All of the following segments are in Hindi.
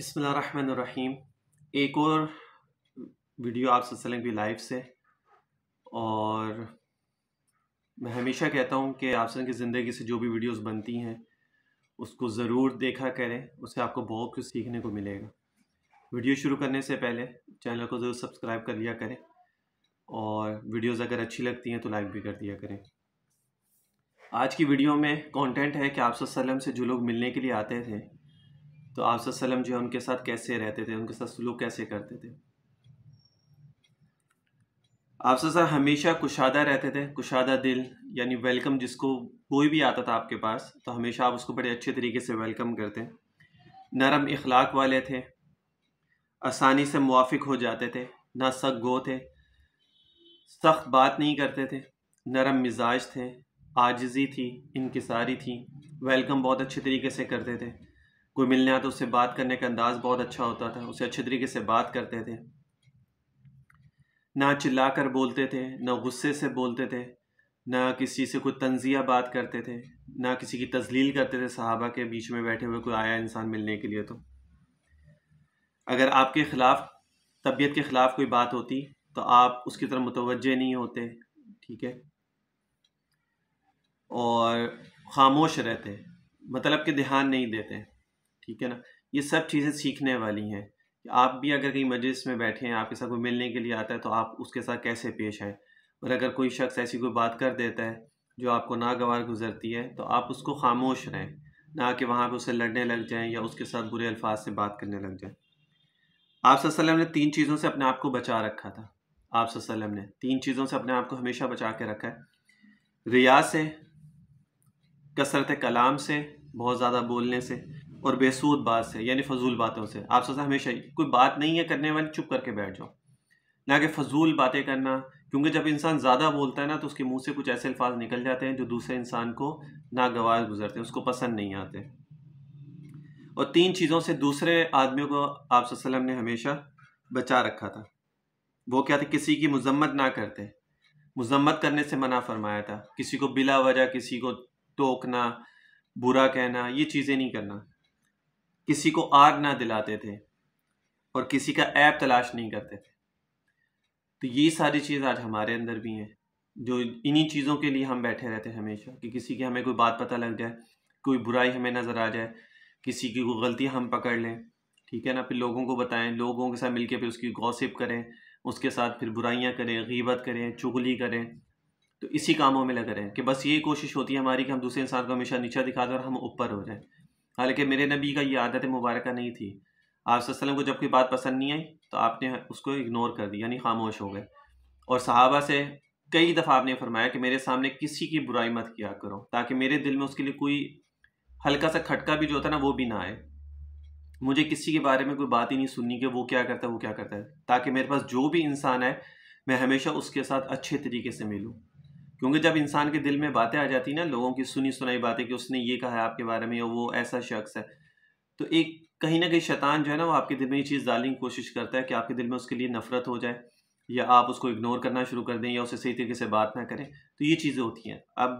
बसमीम एक और वीडियो आप सोच की लाइफ से और मैं हमेशा कहता हूँ कि आप सर की ज़िंदगी से जो भी वीडियोस बनती हैं उसको ज़रूर देखा करें उससे आपको बहुत कुछ सीखने को मिलेगा वीडियो शुरू करने से पहले चैनल को ज़रूर सब्सक्राइब कर लिया करें और वीडियोस अगर अच्छी लगती हैं तो लाइक भी कर दिया करें आज की वीडियो में कंटेंट है कि आप वसल्लम से जो लोग मिलने के लिए आते थे तो आप वसल्लम जो है उनके साथ कैसे रहते थे उनके साथ सलूक कैसे करते थे आप सर हमेशा कुशादा रहते थे कुशादा दिल यानी वेलकम जिसको कोई भी आता था आपके पास तो हमेशा आप उसको बड़े अच्छे तरीके से वेलकम करते नरम इखलाक वाले थे आसानी से मुआफ़ हो जाते थे ना सख गो थे सख्त बात नहीं करते थे नरम मिजाज थे आजजी थी इनकसारी थी वेलकम बहुत अच्छे तरीके से करते थे कोई मिलने आता उससे बात करने का अंदाज बहुत अच्छा होता था उसे अच्छे तरीके से बात करते थे ना चिल्लाकर बोलते थे ना गुस्से से बोलते थे ना किसी से कोई तंजिया बात करते थे ना किसी की तजलील करते थे साहबा के बीच में बैठे हुए कोई आया इंसान मिलने के लिए तो अगर आपके ख़िलाफ़ तबीयत के ख़िलाफ़ कोई बात होती तो आप उसकी तरफ मुतवजह नहीं होते ठीक है और ख़ामोश रहते मतलब कि ध्यान नहीं देते ठीक है ना ये सब चीज़ें सीखने वाली हैं आप भी अगर कहीं मजलिस में बैठे हैं आपके साथ कोई मिलने के लिए आता है तो आप उसके साथ कैसे पेश आए और अगर कोई शख्स ऐसी कोई बात कर देता है जो आपको नागवार गुजरती है तो आप उसको खामोश रहें ना कि वहाँ पर उससे लड़ने लग जाएँ या उसके साथ बुरे अल्फाज से बात करने लग जाएँ आप सल्लम ने तीन चीज़ों से अपने आप को बचा रखा था आप सल्लम ने तीन चीज़ों से अपने आप को हमेशा बचा के रखा है रिया से कसरत कलाम से बहुत ज़्यादा बोलने से और बेसूद बात से यानी फजूल बातों से आप सोचा हमेशा ही कोई बात नहीं है करने वाली चुप करके बैठ जाओ ना कि फजूल बातें करना क्योंकि जब इंसान ज़्यादा बोलता है ना तो उसके मुंह से कुछ ऐसे अल्फाज निकल जाते हैं जो दूसरे इंसान को नागवार गुजरते हैं उसको पसंद नहीं आते और तीन चीज़ों से दूसरे आदमियों को आप सल्लम ने हमेशा बचा रखा था वो क्या था किसी की मजम्मत ना करते मजम्मत करने से मना फरमाया था किसी को बिला वजह किसी को टोकना बुरा कहना ये चीज़ें नहीं करना किसी को आग ना दिलाते थे और किसी का ऐप तलाश नहीं करते थे तो ये सारी चीज़ आज हमारे अंदर भी हैं जो इन्हीं चीज़ों के लिए हम बैठे रहते हैं हमेशा कि किसी की हमें कोई बात पता लग जाए कोई बुराई हमें नज़र आ जाए किसी की कोई गलती हम पकड़ लें ठीक है ना फिर लोगों को बताएं लोगों के साथ मिलके फिर उसकी गॉसिप करें उसके साथ फिर बुराइयाँ करें गीबत करें चुगली करें तो इसी कामों में रहे रहें कि बस ये कोशिश होती है हमारी कि हम दूसरे इंसान को हमेशा नीचा दिखा दें और हम ऊपर हो जाएं हालांकि मेरे नबी का ये आदत मुबारक नहीं थी आप को जब कोई बात पसंद नहीं आई तो आपने उसको इग्नोर कर दी यानी खामोश हो गए और सहाबा से कई दफ़ा आपने फरमाया कि मेरे सामने किसी की बुराई मत किया करो ताकि मेरे दिल में उसके लिए कोई हल्का सा खटका भी जो होता ना वो भी ना आए मुझे किसी के बारे में कोई बात ही नहीं सुननी कि वो क्या करता है वो क्या करता है ताकि मेरे पास जो भी इंसान है मैं हमेशा उसके साथ अच्छे तरीके से मिलूँ क्योंकि जब इंसान के दिल में बातें आ जाती ना लोगों की सुनी सुनाई बातें कि उसने ये कहा है आपके बारे में या वो ऐसा शख्स है तो एक कहीं ना कहीं शैतान जो है ना वो आपके दिल में ये चीज़ डालने की कोशिश करता है कि आपके दिल में उसके लिए नफरत हो जाए या आप उसको इग्नोर करना शुरू कर दें या उसे सही तरीके से बात ना करें तो ये चीज़ें होती हैं अब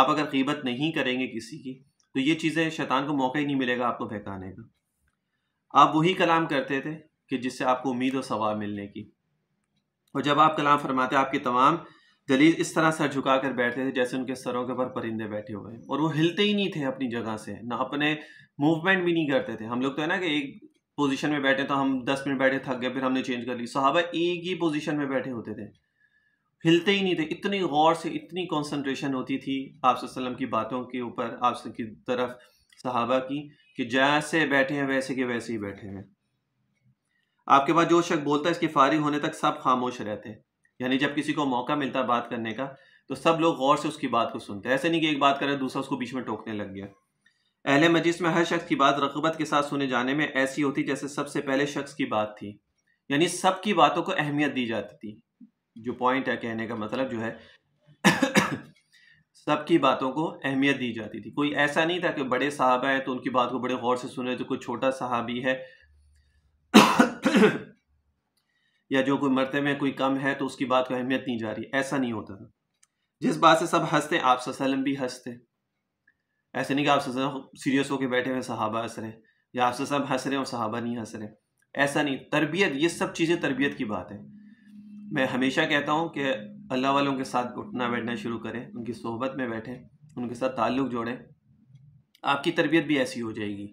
आप अगर कीमत नहीं करेंगे किसी की तो ये चीज़ें शैतान को मौका ही नहीं मिलेगा आपको बहकाने का आप वही कलाम करते थे कि जिससे आपको उम्मीद और सवाब मिलने की और जब आप कलाम फरमाते आपके तमाम दलील इस तरह सर झुका कर बैठते थे जैसे उनके सरों के ऊपर परिंदे बैठे हुए हैं और वो हिलते ही नहीं थे अपनी जगह से ना अपने मूवमेंट भी नहीं करते थे हम लोग तो है ना कि एक पोजीशन में बैठे तो हम दस मिनट बैठे थक गए फिर हमने चेंज कर ली सहाबा एक ही पोजीशन में बैठे होते थे हिलते ही नहीं थे इतनी गौर से इतनी कॉन्सनट्रेशन होती थी आप की बातों के ऊपर आप की तरफ सहाबा की कि जैसे बैठे हैं वैसे के वैसे ही बैठे हैं आपके पास जो शख्स बोलता है इसके फारिग होने तक सब खामोश रहते हैं यानी जब किसी को मौका मिलता है बात करने का तो सब लोग गौर से उसकी बात को सुनते हैं ऐसे नहीं कि एक बात करें दूसरा उसको बीच में टोकने लग गया अहल मजिस में हर शख्स की बात रगबत के साथ सुने जाने में ऐसी होती जैसे सबसे पहले शख्स की बात थी यानी सबकी बातों को अहमियत दी जाती थी जो पॉइंट है कहने का मतलब जो है सबकी बातों को अहमियत दी जाती थी कोई ऐसा नहीं था कि बड़े साहब हैं तो उनकी बात को बड़े गौर से सुने तो कोई छोटा साहबी है या जो कोई मरते में कोई कम है तो उसकी बात को अहमियत नहीं जा रही ऐसा नहीं होता था जिस बात से सब हंसते आप सल्लम भी हंसते ऐसे नहीं कि आप सीरियस होकर बैठे हुए सहाबा हंस रहे या आप सब हंस रहे और सहाबा नहीं हंस रहे ऐसा नहीं तरबियत ये सब चीज़ें तरबियत की बात है मैं हमेशा कहता हूँ कि अल्लाह वालों के साथ उठना बैठना शुरू करें उनकी सोहबत में बैठें उनके साथ ताल्लुक़ जोड़ें आपकी तरबियत भी ऐसी हो जाएगी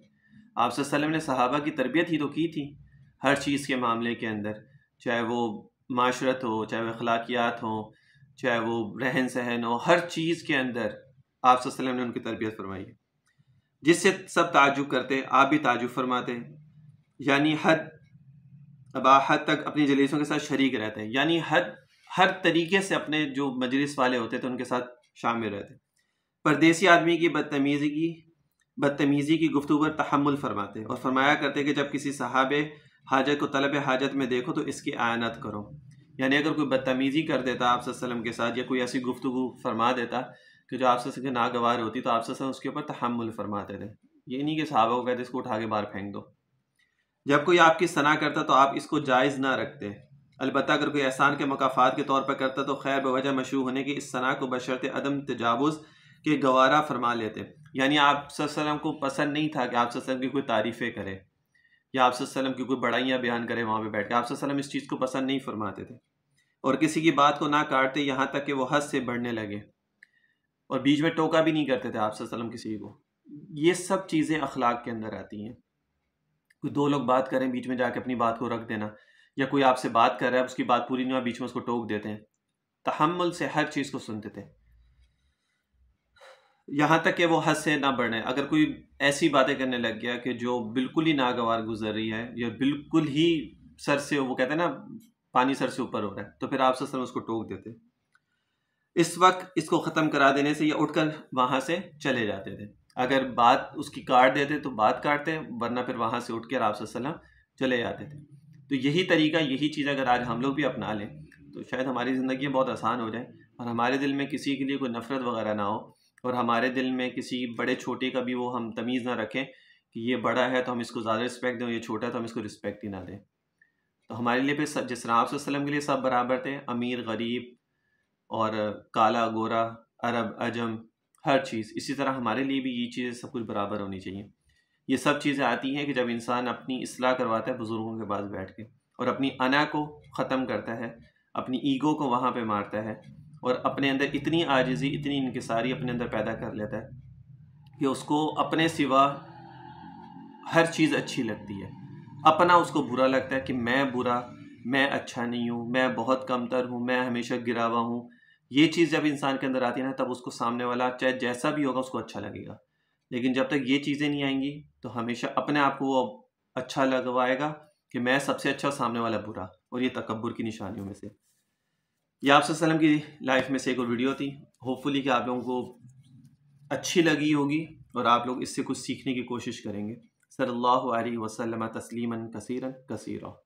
आप सल्लम ने सहाबा की तरबियत ही तो की थी हर चीज़ के मामले के अंदर चाहे वो माशरत हो चाहे वो अखलाकियात हो चाहे वो रहन सहन हो हर चीज़ के अंदर आप सल्लम ने उनकी तरबियत फरमाई है जिससे सब ताजुब करते आप भी ताजुब फरमाते यानी हद अब हद तक अपनी जलीसों के साथ शरीक रहते हैं यानी हद हर तरीके से अपने जो मजलिस वाले होते थे उनके साथ शामिल रहते परदेसी आदमी की बदतमीज़ी की बदतमीज़ी की गुफ्तु पर तहमुल फरमाते और फरमाया करते कि जब किसी साहब हाजत को तलब हाजत में देखो तो इसकी आयनत करो यानी अगर कोई बदतमीज़ी कर देता आप के साथ या कोई ऐसी गुफ्तु फरमा देता कि जो आपसे के नागवार होती तो आप वसम उसके ऊपर तहमुल फरमाते थे ये नहीं कि साहबा को कहते इसको उठा के बाहर फेंक दो जब कोई आपकी सना करता तो आप इसको जायज़ ना रखते अलबत् अगर कोई एहसान के मकाफात के तौर पर करता तो खैर बवजह मशहूर होने की इस सना को बशरत अदम तजावज़ के गवारा फरमा लेते यानी आप को पसंद नहीं था कि आप की कोई तारीफ़ें करें या आप वसलम की कोई बड़ाइयाँ बयान करें वहाँ पर बैठ के आप वसलम इस चीज़ को पसंद नहीं फरमाते थे और किसी की बात को ना काटते यहाँ तक कि वो हद से बढ़ने लगे और बीच में टोका भी नहीं करते थे आप वसलम किसी को ये सब चीज़ें अखलाक के अंदर आती हैं कोई दो लोग बात करें बीच में जाके अपनी बात को रख देना या कोई आपसे बात कर रहा है उसकी बात पूरी नहीं हुआ बीच में उसको टोक देते हैं तहमुल से हर चीज़ को सुनते थे यहाँ तक कि वो हद से ना बढ़े अगर कोई ऐसी बातें करने लग गया कि जो बिल्कुल ही नागवार गुजर रही है या बिल्कुल ही सर से वो कहते हैं ना पानी सर से ऊपर हो रहा है तो फिर आप सर उसको टोक देते इस वक्त इसको ख़त्म करा देने से या उठकर वहाँ से चले जाते थे अगर बात उसकी काट देते तो बात काटते वरना फिर वहाँ से उठ कर आप सल्लम चले जाते थे तो यही तरीका यही चीज़ अगर आज हम लोग भी अपना लें तो शायद हमारी ज़िंदगी बहुत आसान हो जाए और हमारे दिल में किसी के लिए कोई नफ़रत वगैरह ना हो और हमारे दिल में किसी बड़े छोटे का भी वो हम तमीज़ ना रखें कि ये बड़ा है तो हम इसको ज़्यादा रिस्पेक्ट दें ये छोटा है तो हम इसको रिस्पेक्ट ही ना दें तो हमारे लिए फिर जिस तरह आप वसलम के लिए सब बराबर थे अमीर गरीब और काला गोरा अरब अजम हर चीज़ इसी तरह हमारे लिए भी ये चीज़ें सब कुछ बराबर होनी चाहिए ये सब चीज़ें आती हैं कि जब इंसान अपनी असलाह करवाता है बुज़ुर्गों के पास बैठ के और अपनी अना को ख़त्म करता है अपनी ईगो को वहाँ पे मारता है और अपने अंदर इतनी आजिज़ी इतनी इनकसारी अपने अंदर पैदा कर लेता है कि उसको अपने सिवा हर चीज़ अच्छी लगती है अपना उसको बुरा लगता है कि मैं बुरा मैं अच्छा नहीं हूँ मैं बहुत कमतर हूँ मैं हमेशा गिरा हुआ हूँ ये चीज़ जब इंसान के अंदर आती है ना तब उसको सामने वाला चाहे जैसा भी होगा उसको अच्छा लगेगा लेकिन जब तक ये चीज़ें नहीं आएंगी तो हमेशा अपने आप को वो अच्छा लगवाएगा कि मैं सबसे अच्छा सामने वाला बुरा और ये तकबर की निशानियों में से यह आप वसलम की लाइफ में से एक और वीडियो थी होपफुली कि आप लोगों को अच्छी लगी होगी और आप लोग इससे कुछ सीखने की कोशिश करेंगे सल्लल्लाहु अलैहि वसल्लम तस्लीमन कसीरन कसीरा